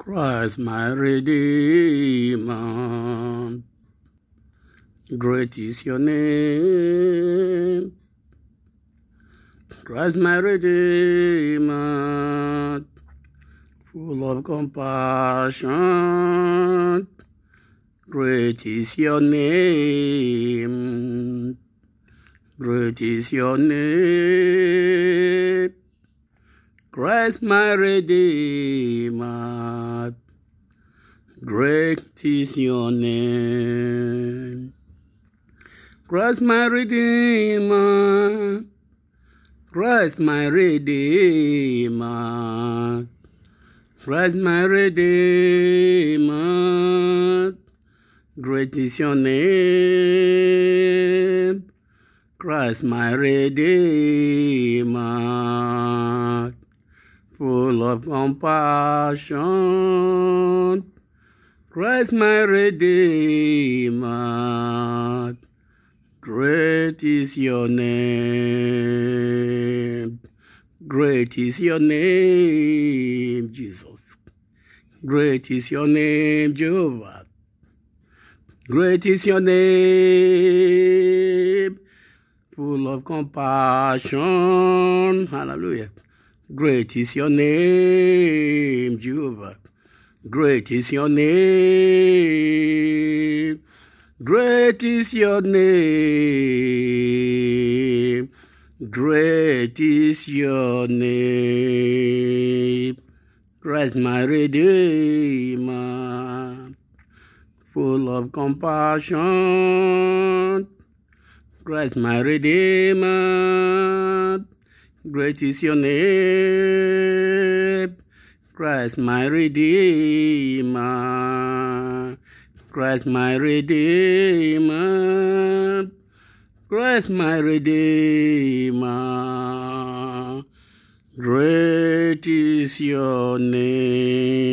Christ my Redeemer. Great is your name. Christ my Redeemer, full of compassion. Great is your name. Great is your name. Christ my Redeemer. Great is your name. Christ my Redeemer. Christ my Redeemer. Christ my Redeemer. Great is your name. Christ my Redeemer. Full of compassion Christ my Redeemer, great is your name. Great is your name, Jesus. Great is your name, Jehovah. Great is your name, full of compassion. Hallelujah. Great is your name, Jehovah. Great is your name. Great is your name. Great is your name. Christ my Redeemer, full of compassion. Christ my Redeemer, great is your name. Christ my Redeemer, Christ my Redeemer, Christ my Redeemer, great is your name.